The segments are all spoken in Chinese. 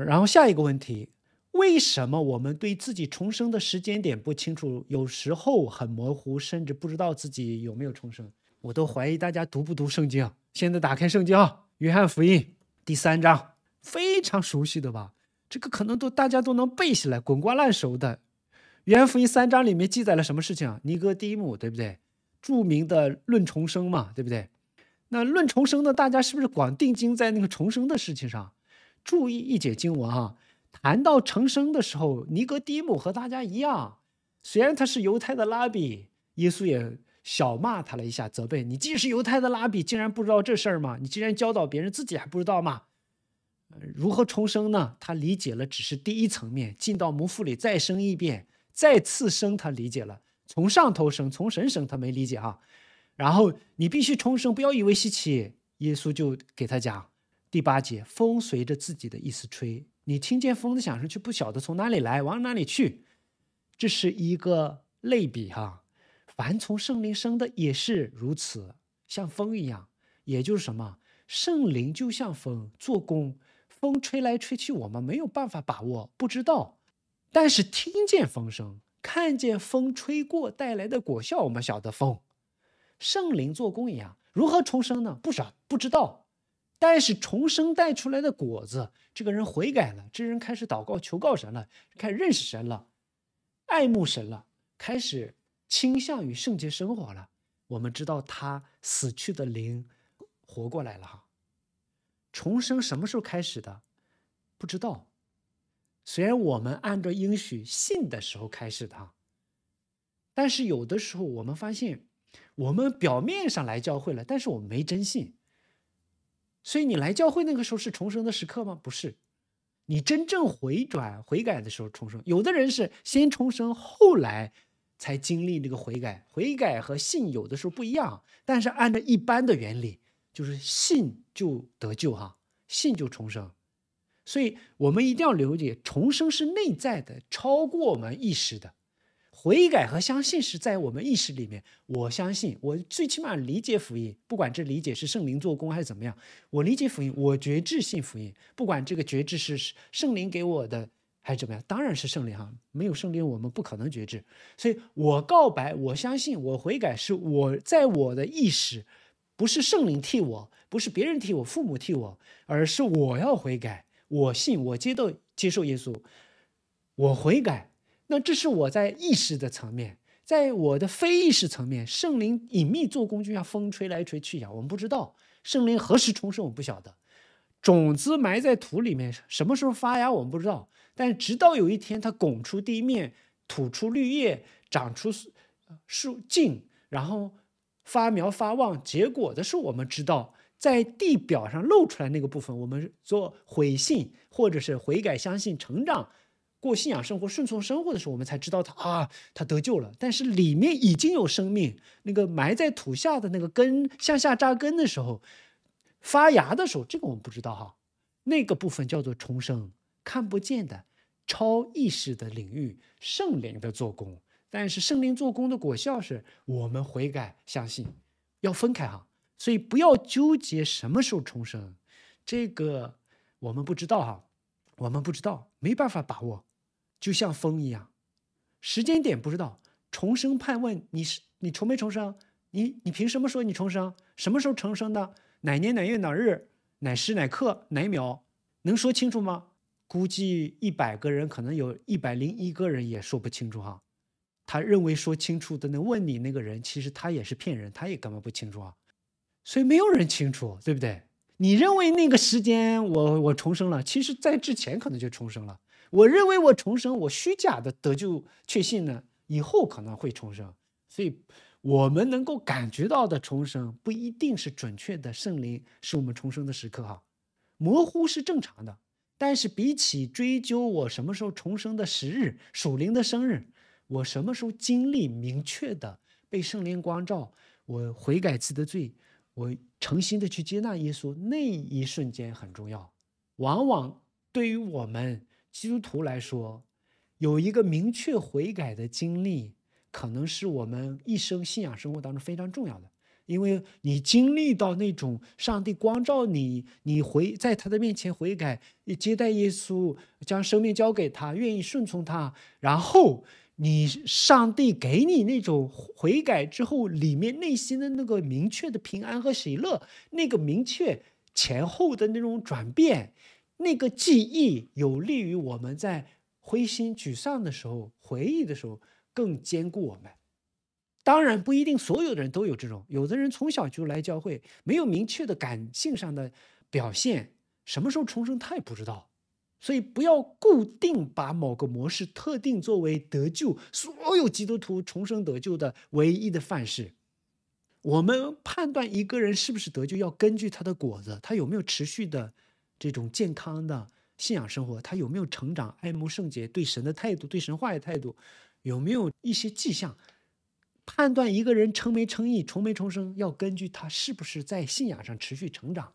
然后下一个问题，为什么我们对自己重生的时间点不清楚，有时候很模糊，甚至不知道自己有没有重生？我都怀疑大家读不读圣经。现在打开圣经啊，《约翰福音》第三章，非常熟悉的吧？这个可能都大家都能背下来，滚瓜烂熟的。《约翰福音》三章里面记载了什么事情啊？尼哥底母，对不对？著名的论重生嘛，对不对？那论重生的，大家是不是光定睛在那个重生的事情上？注意一节经文哈，谈到重生的时候，尼格底姆和大家一样，虽然他是犹太的拉比，耶稣也小骂他了一下，责备你既是犹太的拉比，竟然不知道这事儿吗？你竟然教导别人，自己还不知道吗？如何重生呢？他理解了，只是第一层面，进到母腹里再生一遍，再次生，他理解了，从上头生，从神生，他没理解哈。然后你必须重生，不要以为稀奇，耶稣就给他讲。第八节，风随着自己的意思吹，你听见风的响声，却不晓得从哪里来，往哪里去。这是一个类比哈，凡从圣灵生的也是如此，像风一样。也就是什么，圣灵就像风做工，风吹来吹去，我们没有办法把握，不知道。但是听见风声，看见风吹过带来的果效，我们晓得风。圣灵做工一样，如何重生呢？不啥，不知道。但是重生带出来的果子，这个人悔改了，这人开始祷告求告神了，开始认识神了，爱慕神了，开始倾向于圣洁生活了。我们知道他死去的灵活过来了哈。重生什么时候开始的？不知道。虽然我们按照应许信的时候开始的，但是有的时候我们发现，我们表面上来教会了，但是我们没真信。所以你来教会那个时候是重生的时刻吗？不是，你真正回转悔改的时候重生。有的人是先重生，后来才经历这个悔改。悔改和信有的时候不一样，但是按照一般的原理，就是信就得救哈，信就重生。所以我们一定要了解，重生是内在的，超过我们意识的。悔改和相信是在我们意识里面。我相信，我最起码理解福音，不管这理解是圣灵做工还是怎么样，我理解福音，我觉知信福音，不管这个觉知是圣灵给我的还是怎么样，当然是圣灵哈，没有圣灵我们不可能觉知。所以我告白，我相信，我悔改，是我在我的意识，不是圣灵替我，不是别人替我，父母替我，而是我要悔改，我信，我接到接受耶稣，我悔改。那这是我在意识的层面，在我的非意识层面，圣灵隐秘做工就像风吹来吹去一样，我们不知道圣灵何时重生，我们不晓得。种子埋在土里面，什么时候发芽我们不知道，但直到有一天它拱出地面，吐出绿叶，长出树茎，然后发苗发旺结果的时候，我们知道在地表上露出来那个部分，我们做悔信或者是悔改，相信成长。过信仰生活、顺从生活的时候，我们才知道他啊，他得救了。但是里面已经有生命，那个埋在土下的那个根向下扎根的时候，发芽的时候，这个我们不知道哈。那个部分叫做重生，看不见的超意识的领域，圣灵的做工。但是圣灵做工的果效是，我们悔改、相信，要分开哈。所以不要纠结什么时候重生，这个我们不知道哈，我们不知道，没办法把握。就像风一样，时间点不知道。重生判问你，是你重没重生？你你凭什么说你重生？什么时候重生的？哪年哪月哪日，哪时哪刻哪秒，能说清楚吗？估计一百个人，可能有一百零一个人也说不清楚哈。他认为说清楚的能问你那个人，其实他也是骗人，他也根本不清楚啊。所以没有人清楚，对不对？你认为那个时间我我重生了，其实在之前可能就重生了。我认为我重生，我虚假的得救确信呢，以后可能会重生，所以我们能够感觉到的重生不一定是准确的。圣灵是我们重生的时刻哈，模糊是正常的。但是比起追究我什么时候重生的时日、属灵的生日，我什么时候经历明确的被圣灵光照，我悔改自己的罪，我诚心的去接纳耶稣，那一瞬间很重要。往往对于我们。基督徒来说，有一个明确悔改的经历，可能是我们一生信仰生活当中非常重要的。因为你经历到那种上帝光照你，你回在他的面前悔改，接待耶稣，将生命交给他，愿意顺从他。然后你上帝给你那种悔改之后，里面内心的那个明确的平安和喜乐，那个明确前后的那种转变。那个记忆有利于我们在灰心沮丧的时候、回忆的时候更坚固我们。当然不一定所有的人都有这种，有的人从小就来教会，没有明确的感性上的表现，什么时候重生他也不知道。所以不要固定把某个模式特定作为得救、所有基督徒重生得救的唯一的范式。我们判断一个人是不是得救，要根据他的果子，他有没有持续的。这种健康的信仰生活，他有没有成长、爱慕圣洁？对神的态度、对神话的态度，有没有一些迹象？判断一个人成没成义、重没重生，要根据他是不是在信仰上持续成长。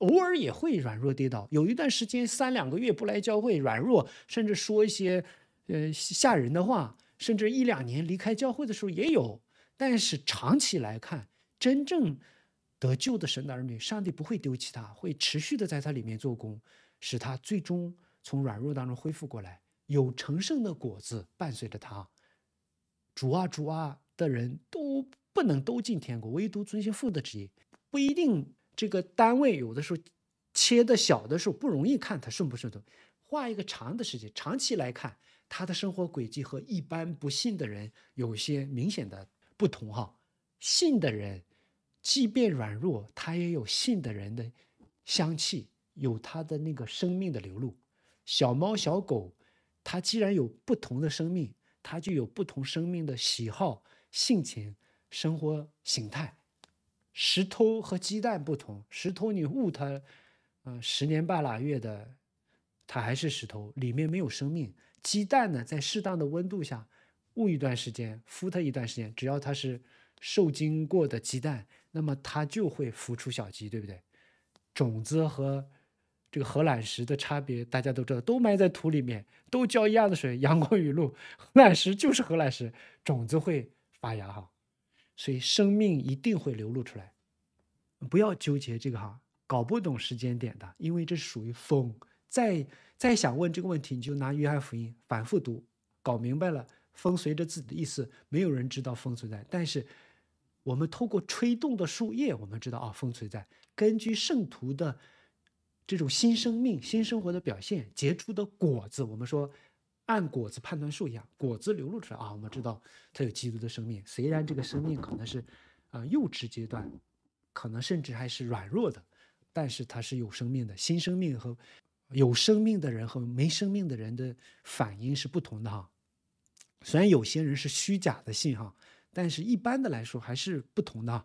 偶尔也会软弱跌倒，有一段时间三两个月不来教会，软弱，甚至说一些呃吓人的话，甚至一两年离开教会的时候也有。但是长期来看，真正。得救的神的儿女，上帝不会丢弃他，会持续的在他里面做工，使他最终从软弱当中恢复过来，有成圣的果子伴随着他。主啊主啊的人都不能都进天国，唯独遵循父的旨意。不一定这个单位有的时候切的小的时候不容易看他顺不顺头，画一个长的时间，长期来看，他的生活轨迹和一般不信的人有些明显的不同哈。信的人。即便软弱，它也有信的人的香气，有它的那个生命的流露。小猫、小狗，它既然有不同的生命，它就有不同生命的喜好、性情、生活形态。石头和鸡蛋不同，石头你捂它，呃，十年半拉月的，它还是石头，里面没有生命。鸡蛋呢，在适当的温度下，捂一段时间，孵它一段时间，只要它是受精过的鸡蛋。那么它就会孵出小鸡，对不对？种子和这个荷兰石的差别，大家都知道，都埋在土里面，都浇一样的水，阳光雨露。荷兰石就是荷兰石，种子会发芽哈。所以生命一定会流露出来，不要纠结这个哈，搞不懂时间点的，因为这属于风。再再想问这个问题，你就拿约翰福音反复读，搞明白了。风随着自己的意思，没有人知道风存在，但是。我们透过吹动的树叶，我们知道啊，风存在。根据圣徒的这种新生命、新生活的表现，结出的果子，我们说按果子判断树一样，果子流露出来啊，我们知道它有基督的生命。虽然这个生命可能是啊幼稚阶段，可能甚至还是软弱的，但是它是有生命的。新生命和有生命的人和没生命的人的反应是不同的哈。虽然有些人是虚假的信哈。但是，一般的来说还是不同的。